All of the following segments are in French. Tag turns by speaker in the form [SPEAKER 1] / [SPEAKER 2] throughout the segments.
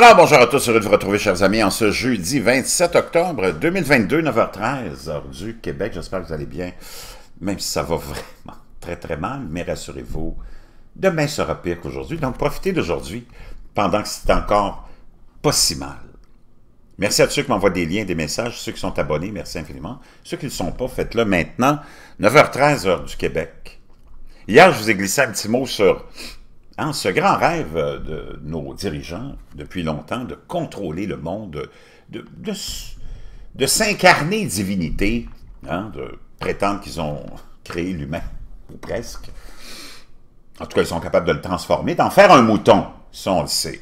[SPEAKER 1] Alors, bonjour à tous, heureux de vous retrouver, chers amis, en ce jeudi 27 octobre 2022, 9h13, heure du Québec. J'espère que vous allez bien, même si ça va vraiment très, très mal, mais rassurez-vous, demain sera pire qu'aujourd'hui. Donc, profitez d'aujourd'hui pendant que c'est encore pas si mal. Merci à ceux qui m'envoient des liens, des messages, ceux qui sont abonnés, merci infiniment. Ceux qui ne le sont pas, faites-le maintenant, 9h13, heure du Québec. Hier, je vous ai glissé un petit mot sur Hein, ce grand rêve euh, de nos dirigeants depuis longtemps de contrôler le monde, de, s'incarner divinité, hein, de prétendre qu'ils ont créé l'humain, ou presque. En tout cas, ils sont capables de le transformer, d'en faire un mouton, ça on le sait,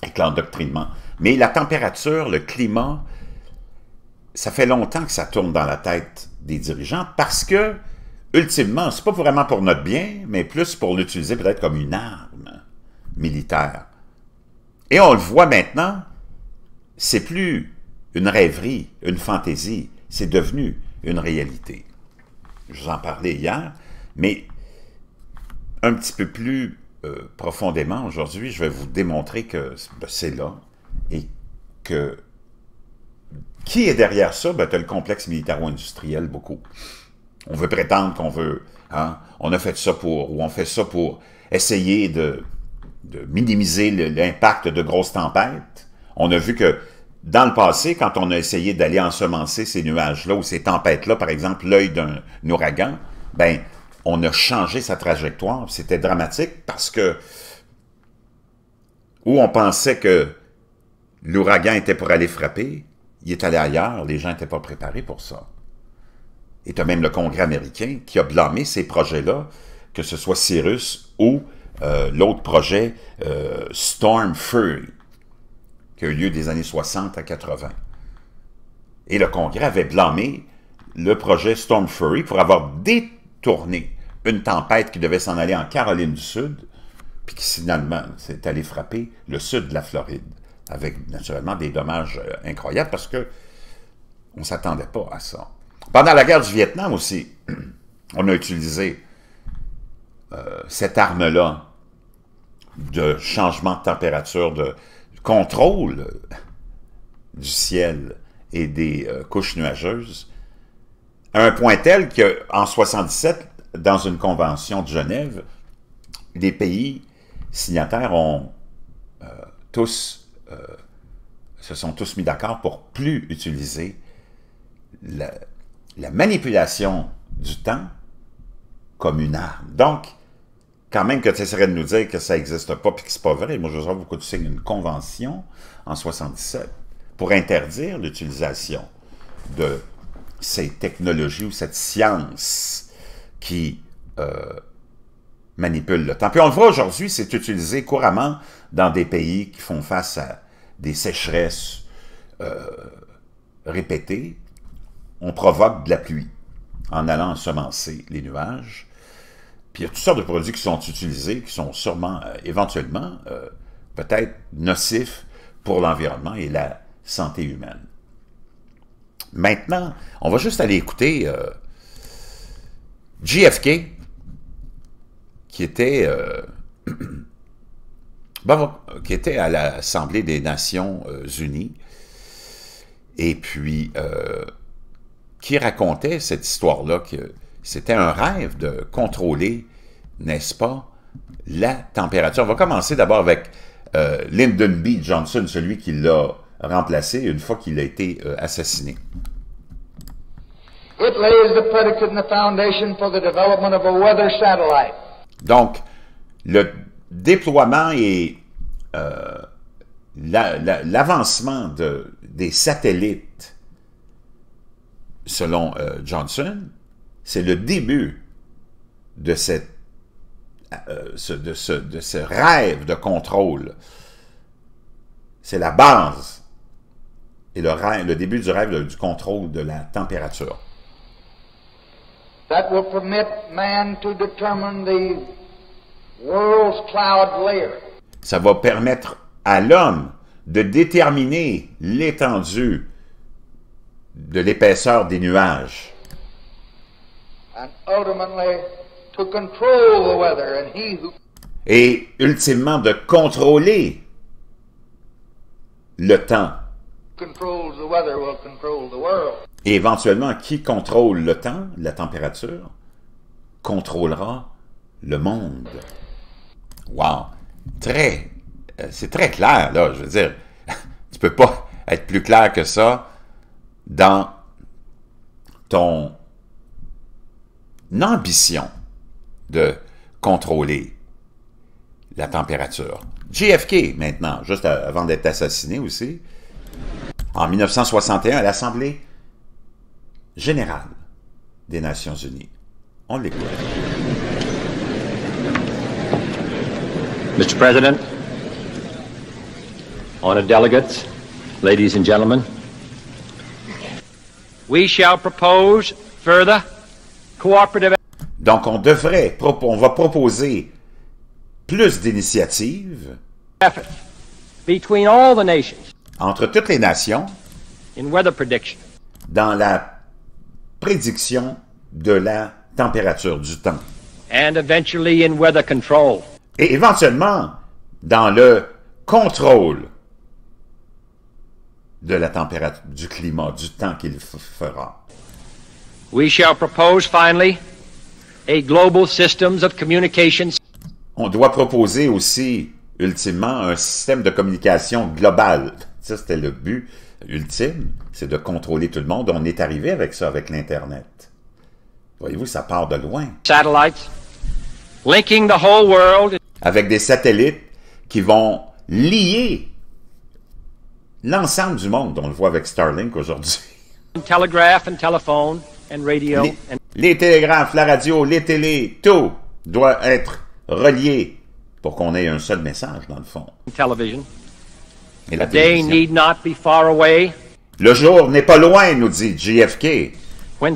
[SPEAKER 1] avec l'endoctrinement. Mais la température, le climat, ça fait longtemps que ça tourne dans la tête des dirigeants parce que ultimement, c'est pas vraiment pour notre bien, mais plus pour l'utiliser peut-être comme une arme militaire. Et on le voit maintenant, c'est plus une rêverie, une fantaisie, c'est devenu une réalité. Je vous en parlais hier, mais un petit peu plus euh, profondément aujourd'hui, je vais vous démontrer que ben, c'est là et que qui est derrière ça? Ben, tu as le complexe militaro-industriel beaucoup on veut prétendre qu'on veut, hein, on a fait ça pour, ou on fait ça pour essayer de, de minimiser l'impact de grosses tempêtes. On a vu que dans le passé, quand on a essayé d'aller ensemencer ces nuages-là ou ces tempêtes-là, par exemple l'œil d'un ouragan, ben on a changé sa trajectoire. C'était dramatique parce que où on pensait que l'ouragan était pour aller frapper, il est allé ailleurs, les gens n'étaient pas préparés pour ça. Et tu as même le Congrès américain qui a blâmé ces projets-là, que ce soit Cyrus ou euh, l'autre projet euh, Storm Fury, qui a eu lieu des années 60 à 80. Et le Congrès avait blâmé le projet Storm Fury pour avoir détourné une tempête qui devait s'en aller en Caroline du Sud, puis qui finalement s'est allé frapper le sud de la Floride, avec naturellement des dommages euh, incroyables parce que on ne s'attendait pas à ça. Pendant la guerre du Vietnam aussi, on a utilisé euh, cette arme-là de changement de température, de contrôle du ciel et des euh, couches nuageuses, à un point tel qu'en 1977, dans une convention de Genève, les pays signataires ont euh, tous, se sont tous mis d'accord pour plus utiliser la, la manipulation du temps comme une arme. Donc, quand même que tu essaierais de nous dire que ça n'existe pas et que n'est pas vrai, moi je vous beaucoup que tu signes une convention en 77 pour interdire l'utilisation de ces technologies ou cette science qui euh, manipule le temps. Puis on le voit aujourd'hui, c'est utilisé couramment dans des pays qui font face à des sécheresses euh, répétées, on provoque de la pluie en allant semencer les nuages. Puis il y a toutes sortes de produits qui sont utilisés, qui sont sûrement, euh, éventuellement, euh, peut-être nocifs pour l'environnement et la santé humaine. Maintenant, on va juste aller écouter euh, JFK, qui était, qui était à l'Assemblée des Nations Unies. Et puis, qui racontait cette histoire-là, que c'était un rêve de contrôler, n'est-ce pas, la température. On va commencer d'abord avec euh, Lyndon B. Johnson, celui qui l'a remplacé une fois qu'il a été assassiné. Donc, le déploiement et euh, l'avancement de, des satellites selon euh, Johnson, c'est le début de, cette, euh, ce, de, de ce rêve de contrôle. C'est la base et le, le début du rêve du contrôle de la température. Ça va permettre à l'homme de déterminer l'étendue de l'épaisseur des nuages. Et ultimement de contrôler le temps. Et éventuellement, qui contrôle le temps, la température, contrôlera le monde. Wow! Très, euh, c'est très clair, là, je veux dire. tu peux pas être plus clair que ça dans ton ambition de contrôler la température. JFK, maintenant, juste avant d'être assassiné aussi, en 1961, à l'Assemblée générale des Nations unies. On l'écoute. Mr. President, honored delegates, ladies and gentlemen, donc, on devrait, on va proposer plus d'initiatives entre toutes les nations dans la prédiction de la température du temps. Et éventuellement, dans le contrôle de la température, du climat, du temps qu'il fera. On doit proposer aussi ultimement un système de communication global. Ça c'était le but ultime, c'est de contrôler tout le monde. On est arrivé avec ça avec l'internet. Voyez-vous, ça part de loin. Avec des satellites qui vont lier l'ensemble du monde, on le voit avec Starlink aujourd'hui. Les, télégraphes, la radio, les télés, tout doit être relié pour qu'on ait un seul message dans le fond. Le jour n'est pas loin, nous dit JFK. Le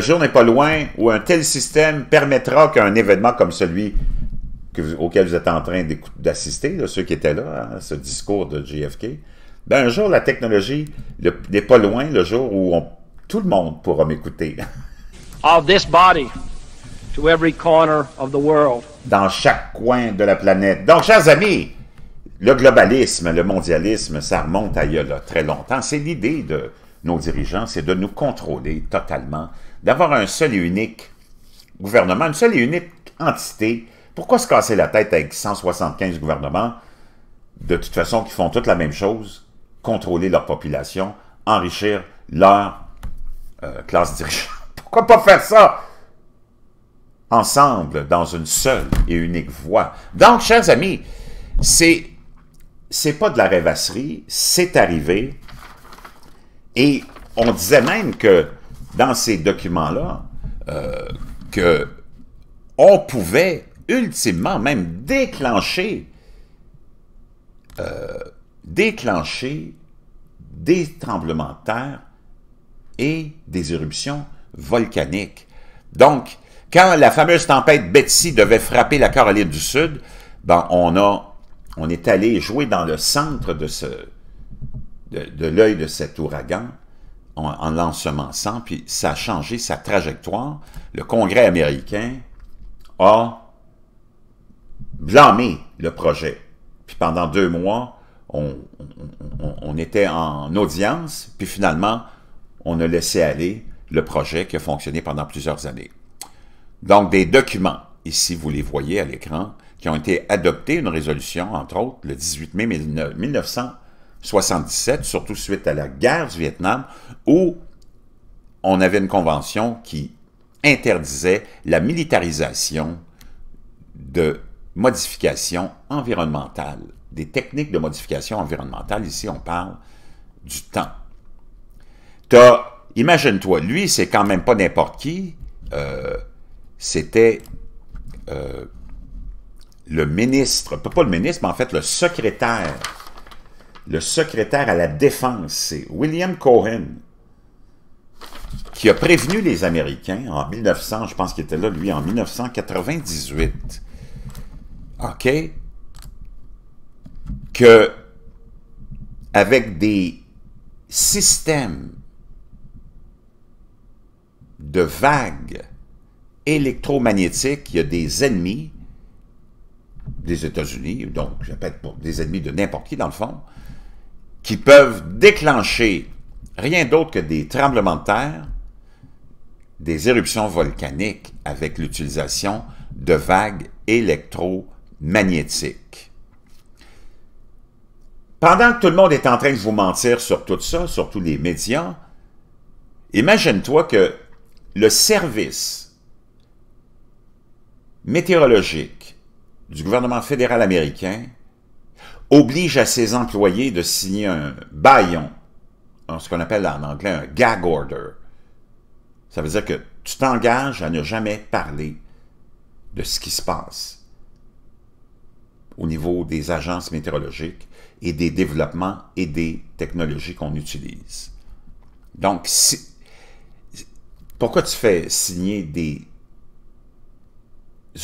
[SPEAKER 1] jour n'est pas loin où un tel système permettra qu'un événement comme celui auxquels auquel vous êtes en train d'assister, ceux qui étaient là, à hein, ce discours de JFK, ben un jour, la technologie n'est pas loin, le jour où tout le monde pourra m'écouter. Dans chaque coin de la planète. Donc, chers amis, le globalisme, le mondialisme, ça remonte à très longtemps. C'est l'idée de nos dirigeants, c'est de nous contrôler totalement, d'avoir un seul et unique gouvernement, une seule et unique entité pourquoi se casser la tête avec 175 gouvernements, de toute façon, qui font toute la même chose, contrôler leur population, enrichir leur euh, classe dirigeante? Pourquoi pas faire ça ensemble, dans une seule et unique voie? Donc, chers amis, c'est c'est pas de la rêvasserie, c'est arrivé. Et on disait même que dans ces documents-là, euh, que on pouvait ultimement même déclenché euh, déclenché des tremblements de terre et des éruptions volcaniques. Donc, quand la fameuse tempête Betsy devait frapper la Caroline du Sud, ben on, a, on est allé jouer dans le centre de, ce, de, de l'œil de cet ouragan en, lancement sans, puis ça a changé sa trajectoire. Le Congrès américain a blâmer le projet. Puis pendant deux mois, on, on était en audience, puis finalement, on a laissé aller le projet qui a fonctionné pendant plusieurs années. Donc, des documents, ici vous les voyez à l'écran, qui ont été adoptés, une résolution, entre autres, le 18 mai 1977, surtout suite à la guerre du Vietnam, où on avait une convention qui interdisait la militarisation de modification environnementale, des techniques de modification environnementale. Ici, on parle du temps. Imagine-toi, lui, c'est quand même pas n'importe qui. Euh, c'était euh, le ministre, pas le ministre, mais en fait le secrétaire, le secrétaire à la défense, c'est William Cohen, qui a prévenu les Américains en 1900, je pense qu'il était là, lui, en 1998, OK? Que avec des systèmes de vagues électromagnétiques, il y a des ennemis des États-Unis, donc j'appelle pour des ennemis de n'importe qui dans le fond, qui peuvent déclencher rien d'autre que des tremblements de terre, des éruptions volcaniques avec l'utilisation de vagues électromagnétiques magnétique. Pendant que tout le monde est en train de vous mentir sur tout ça, sur tous les médias, imagine-toi que le service météorologique du gouvernement fédéral américain oblige à ses employés de signer un baillon, ce qu'on appelle en anglais un gag order. Ça veut dire que tu t'engages à ne jamais parler de ce qui se passe au niveau des agences météorologiques et des développements et des technologies qu'on utilise. Donc, si, pourquoi tu fais signer des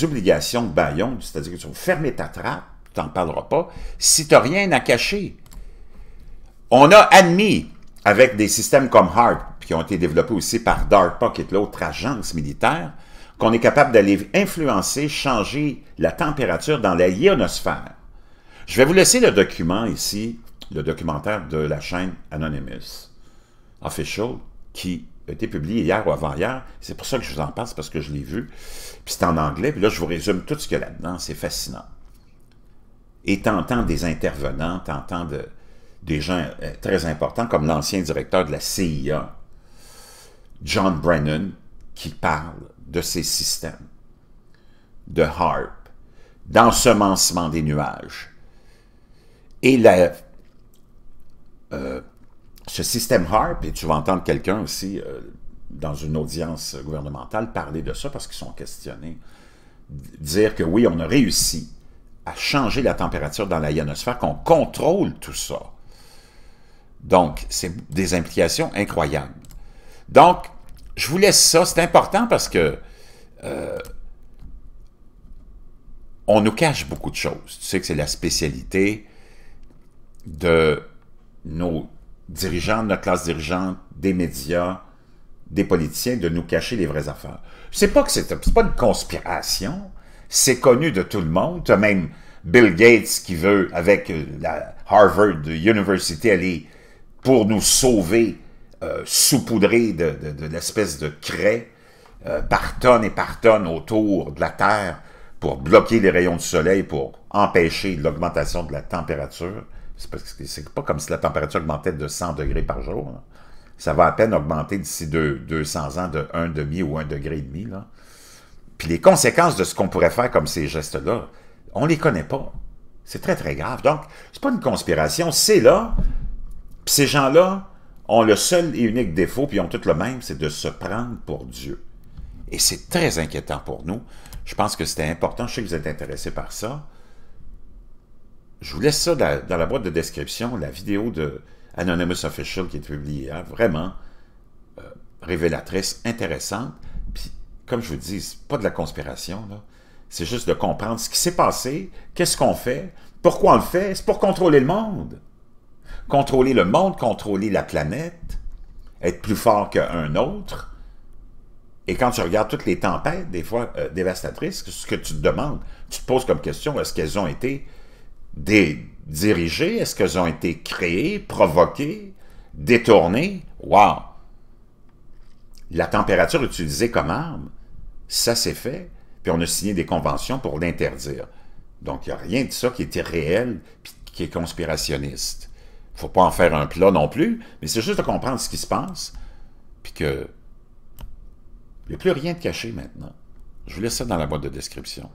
[SPEAKER 1] obligations de baillon, c'est-à-dire que tu vas fermer ta trappe, tu n'en parleras pas, si tu n'as rien à cacher? On a admis, avec des systèmes comme HARP, qui ont été développés aussi par DARPA, qui est l'autre agence militaire, on est capable d'aller influencer, changer la température dans la ionosphère. Je vais vous laisser le document ici, le documentaire de la chaîne Anonymous Official, qui a été publié hier ou avant-hier. C'est pour ça que je vous en parle, parce que je l'ai vu. Puis c'est en anglais, puis là, je vous résume tout ce qu'il y a là-dedans. C'est fascinant. Et t'entends des intervenants, t'entends de, des gens euh, très importants, comme l'ancien directeur de la CIA, John Brennan, qui parle de ces systèmes de HARP, d'ensemencement des nuages. Et euh, ce système harp, et tu vas entendre quelqu'un aussi euh, dans une audience gouvernementale parler de ça parce qu'ils sont questionnés, dire que oui, on a réussi à changer la température dans la ionosphère, qu'on contrôle tout ça. Donc, c'est des implications incroyables. Donc, je vous laisse ça, c'est important parce que euh, on nous cache beaucoup de choses. Tu sais que c'est la spécialité de nos dirigeants, de notre classe dirigeante, des médias, des politiciens, de nous cacher les vraies affaires. C'est pas que c'est pas une conspiration, c'est connu de tout le monde. même Bill Gates qui veut, avec la Harvard University, aller pour nous sauver euh, Soupoudrés de, l'espèce de craie par euh, tonnes et par tonnes autour de la Terre pour bloquer les rayons du soleil, pour empêcher l'augmentation de la température. C'est parce c'est pas comme si la température augmentait de 100 degrés par jour. Ça va à peine augmenter d'ici 200 ans de 1,5 demi ou 1,5 degré demi. Puis les conséquences de ce qu'on pourrait faire comme ces gestes-là, on les connaît pas. C'est très, très grave. Donc, c'est pas une conspiration, c'est là. Puis ces gens-là, ont le seul et unique défaut, puis ont tout le même, c'est de se prendre pour Dieu. Et c'est très inquiétant pour nous. Je pense que c'était important. Je sais que vous êtes intéressés par ça. Je vous laisse ça dans la boîte de description, la vidéo de Anonymous Official qui est publiée hein. Vraiment euh, révélatrice, intéressante. Puis, comme je vous dis, pas de la conspiration, C'est juste de comprendre ce qui s'est passé, qu'est-ce qu'on fait, pourquoi on le fait, c'est pour contrôler le monde. Contrôler le monde, contrôler la planète, être plus fort qu'un autre. Et quand tu regardes toutes les tempêtes, des fois euh, dévastatrices, ce que tu te demandes, tu te poses comme question, est-ce qu'elles ont été des, dirigées? Est-ce qu'elles ont été créées, provoquées, détournées? Wow! La température utilisée comme arme, ça s'est fait, puis on a signé des conventions pour l'interdire. Donc, il n'y a rien de ça qui était réel, qui est conspirationniste faut pas en faire un plat non plus, mais c'est juste de comprendre ce qui se passe, puis que n'y a plus rien de caché maintenant. Je vous laisse ça dans la boîte de description.